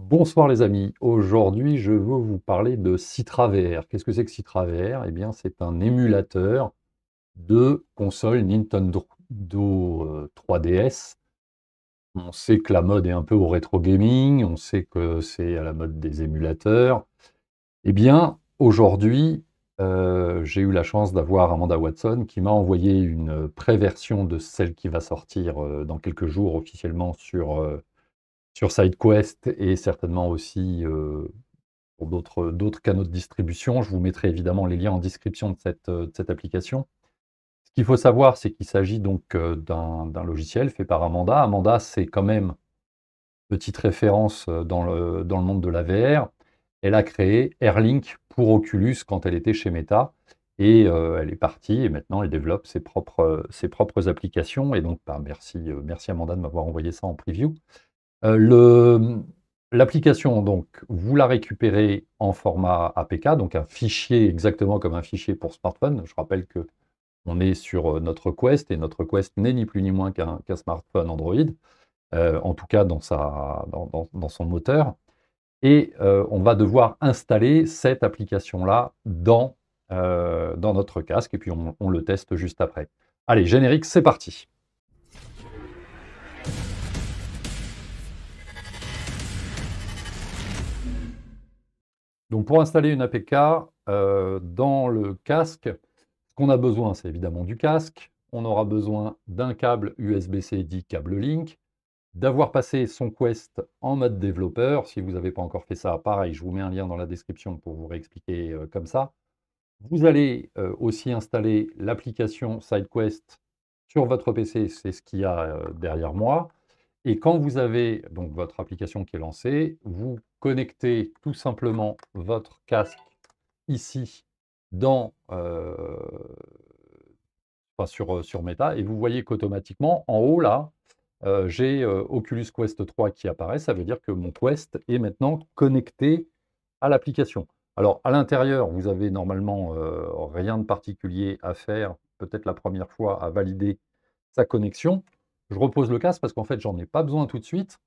Bonsoir les amis, aujourd'hui je veux vous parler de CitraVR. Qu'est-ce que c'est que CitraVR Eh bien c'est un émulateur de console Nintendo 3DS. Euh, on sait que la mode est un peu au rétro gaming, on sait que c'est à la mode des émulateurs. Eh bien aujourd'hui euh, j'ai eu la chance d'avoir Amanda Watson qui m'a envoyé une pré-version de celle qui va sortir euh, dans quelques jours officiellement sur sur SideQuest et certainement aussi euh, pour d'autres canaux de distribution. Je vous mettrai évidemment les liens en description de cette, euh, application. Ce qu'il faut savoir, c'est qu'il s'agit donc euh, d'un logiciel fait par Amanda. Amanda, c'est quand même petite référence dans le, monde de la VR. Elle a créé Airlink pour Oculus quand elle était chez Meta. Et elle est partie et maintenant elle développe ses propres, ses propres applications. Et donc, bah, merci, merci Amanda de m'avoir envoyé ça en preview. Euh, l'application, donc, vous la récupérez en format APK, donc un fichier exactement comme un fichier pour smartphone. Je rappelle que on est sur euh, notre Quest et notre Quest n'est ni plus ni moins qu'un smartphone Android, euh, en tout cas dans, son moteur. Et on va devoir installer cette application-là dans, notre casque et puis on le teste juste après. Allez, générique, c'est parti. Donc pour installer une APK euh, dans le casque, ce qu'on a besoin, c'est évidemment du casque. On aura besoin d'un câble USB-C dit câble Link, d'avoir passé son Quest en mode développeur. Si vous n'avez pas encore fait ça, pareil, je vous mets un lien dans la description pour vous réexpliquer euh, comme ça. Vous allez euh, aussi installer l'application SideQuest sur votre PC, c'est ce qu'il y a derrière moi. Et quand vous avez donc votre application qui est lancée, vous connectez tout simplement votre casque ici dans, euh, euh, sur, Meta et vous voyez qu'automatiquement en haut là, euh, j'ai Oculus Quest 3 qui apparaît. Ça veut dire que mon Quest est maintenant connecté à l'application. Alors à l'intérieur, vous avez normalement rien de particulier à faire, peut-être la première fois à valider sa connexion. Je repose le casque parce qu'en fait, j'en ai pas besoin tout de suite.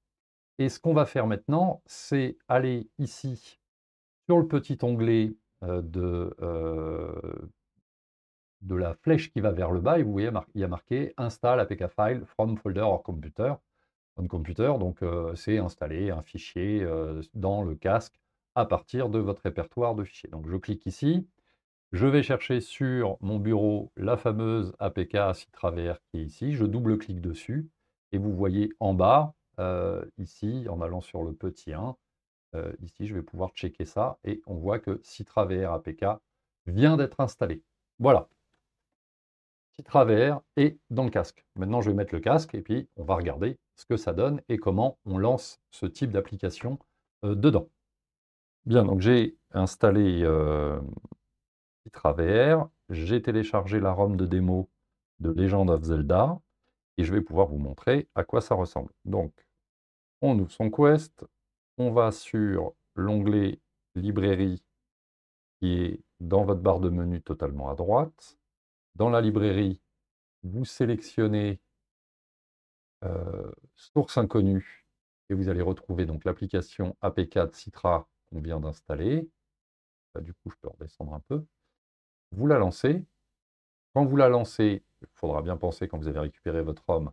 Et ce qu'on va faire maintenant, c'est aller ici sur le petit onglet euh, euh, de, la flèche qui va vers le bas. Et vous voyez, il y a marqué Install APK File from Folder or Computer. On computer, donc euh, c'est installer un fichier dans le casque à partir de votre répertoire de fichiers. Donc je clique ici. Je vais chercher sur mon bureau la fameuse APK CitraVR qui est ici. Je double-clique dessus et vous voyez en bas, euh, ici, en allant sur le petit 1, euh, ici, je vais pouvoir checker ça et on voit que CitraVR APK vient d'être installé. Voilà. CitraVR est dans le casque. Maintenant, je vais mettre le casque et puis on va regarder ce que ça donne et comment on lance ce type d'application euh, dedans. Bien, donc j'ai installé VR. j'ai téléchargé la ROM de démo de Legend of Zelda, et je vais pouvoir vous montrer à quoi ça ressemble. Donc, on ouvre son Quest, on va sur l'onglet Librairie, qui est dans votre barre de menu totalement à droite. Dans la librairie, vous sélectionnez euh, Source inconnue, et vous allez retrouver donc l'application APK de Citra qu'on vient d'installer. du coup, je peux redescendre un peu vous la lancez. Quand vous la lancez, il faudra bien penser quand vous avez récupéré votre ROM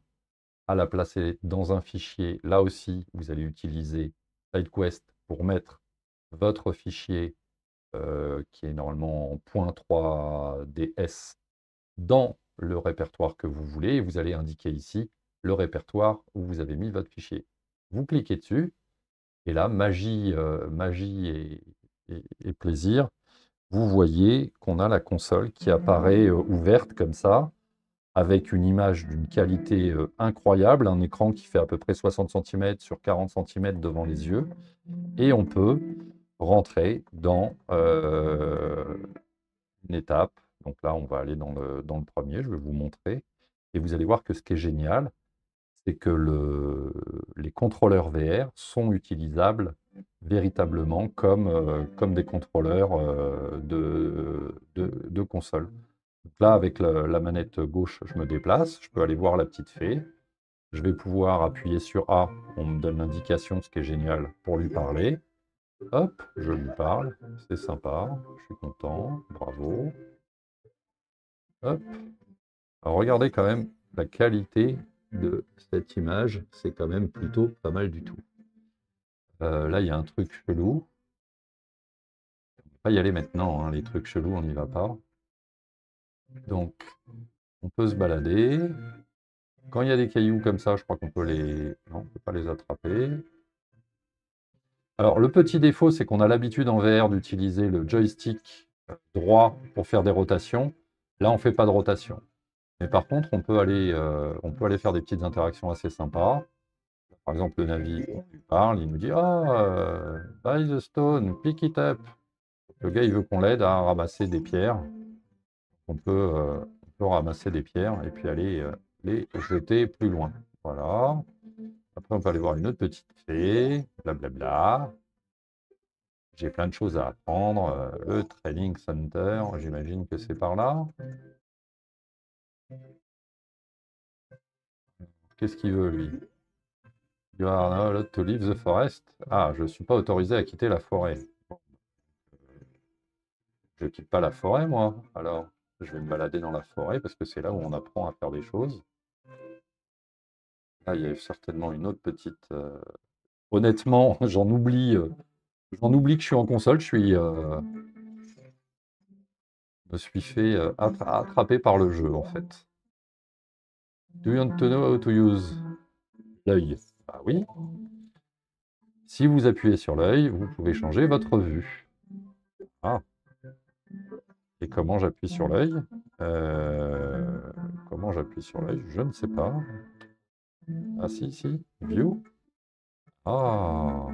à la placer dans un fichier. Là aussi, vous allez utiliser SideQuest pour mettre votre fichier euh, qui est normalement .3ds dans le répertoire que vous voulez. vous allez indiquer ici le répertoire où vous avez mis votre fichier. Vous cliquez dessus et là, magie, euh, magie et plaisir, vous voyez qu'on a la console qui mmh. apparaît euh, ouverte comme ça, avec une image d'une qualité euh, incroyable, un écran qui fait à peu près 60 cm sur 40 cm devant les yeux, et on peut rentrer dans euh, une étape. Donc là, on va aller dans le, dans le premier, je vais vous montrer, et vous allez voir que ce qui est génial, c'est que le, les contrôleurs VR sont utilisables véritablement comme, euh, comme des contrôleurs euh, de, de, console. là, avec la, la, manette gauche, je me déplace, je peux aller voir la petite fée. Je vais pouvoir appuyer sur A, on me donne l'indication, ce qui est génial, pour lui parler. Hop, je lui parle, c'est sympa, je suis content, bravo. Hop. Alors regardez quand même la qualité de cette image, c'est quand même plutôt pas mal du tout. Euh, là, il y a un truc chelou. On va pas y aller maintenant, hein, les trucs chelous, on n'y va pas. Donc, on peut se balader. Quand il y a des cailloux comme ça, je crois qu'on peut les... Non, on peut pas les attraper. Alors, le petit défaut, c'est qu'on a l'habitude en VR d'utiliser le joystick droit pour faire des rotations. Là, on ne fait pas de rotation. Mais par contre, on peut aller, euh, on peut aller faire des petites interactions assez sympas. Par exemple, le navire parle, il nous dit Ah, euh, buy the stone, pick it up. Le gars, il veut qu'on l'aide à ramasser des pierres. On peut, euh, ramasser des pierres et puis aller euh, les jeter plus loin. Voilà. Après, on peut aller voir une autre petite fée, blablabla. J'ai plein de choses à apprendre. Le training center, j'imagine que c'est par là. Qu'est-ce qu'il veut, lui You are not to leave the forest. Ah, je ne suis pas autorisé à quitter la forêt. Je quitte pas la forêt, moi. Alors, je vais me balader dans la forêt parce que c'est là où on apprend à faire des choses. Là, ah, il y a certainement une autre petite. Euh, honnêtement, j'en oublie. Euh, j'en oublie que je suis en console. Je suis. Euh, me suis fait attraper par le jeu, en fait. Do you want to know how to use l'œil ah oui. Si vous appuyez sur l'œil, vous pouvez changer votre vue. Ah. Et comment j'appuie sur l'œil euh, Comment j'appuie sur l'œil Je ne sais pas. Ah si, si. View. Ah.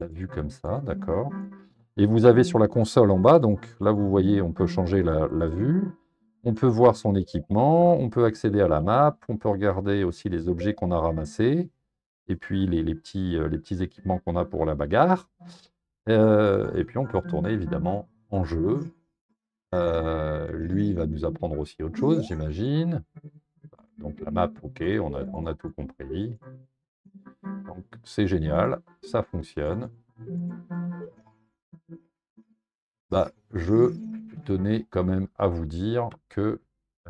La vue comme ça, d'accord. Et vous avez sur la console en bas, donc là vous voyez, on peut changer la vue. On peut voir son équipement, on peut accéder à la map, on peut regarder aussi les objets qu'on a ramassés, et puis les, euh, petits, équipements qu'on a pour la bagarre. Euh, et puis on peut retourner évidemment en jeu. Euh, lui va nous apprendre aussi autre chose, j'imagine. Donc la map, ok, on a, on a tout compris. Donc c'est génial, ça fonctionne. Bah, je Tenez quand même à vous dire que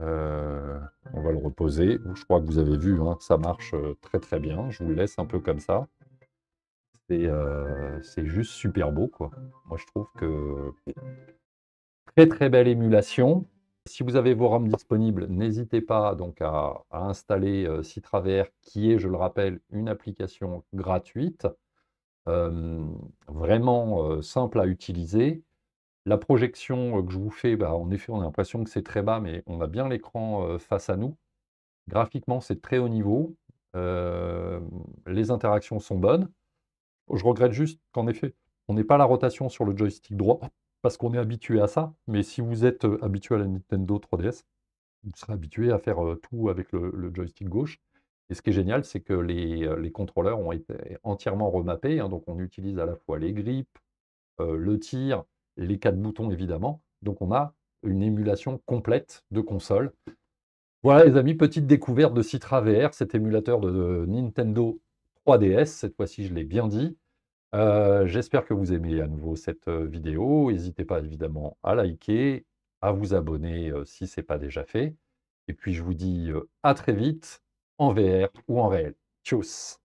euh, on va le reposer. Je crois que vous avez vu, hein, ça marche euh, très très bien. Je vous laisse un peu comme ça. Euh, c'est juste super beau, quoi. Moi, je trouve que très très belle émulation. Si vous avez vos ROM disponibles, n'hésitez pas donc à, installer CitraVR, qui est, je le rappelle, une application gratuite, vraiment simple à utiliser. La projection que je vous fais, bah, en effet, on a l'impression que c'est très bas, mais on a bien l'écran face à nous. Graphiquement, c'est très haut niveau. les interactions sont bonnes. Je regrette juste qu'en effet, on n'ait pas la rotation sur le joystick droit, parce qu'on est habitué à ça. Mais si vous êtes habitué à la Nintendo 3DS, vous serez habitué à faire tout avec le, joystick gauche. Et ce qui est génial, c'est que les, contrôleurs ont été entièrement remappés. Hein. donc on utilise à la fois les grips, le tir, les quatre boutons évidemment. Donc on a une émulation complète de console. Voilà les amis, petite découverte de Citra VR, cet émulateur de Nintendo 3DS. Cette fois-ci, je l'ai bien dit. Euh, j'espère que vous aimez à nouveau cette euh, vidéo. N'hésitez pas évidemment à liker, à vous abonner euh, si ce n'est pas déjà fait. Et puis je vous dis à très vite en VR ou en réel. Tchuss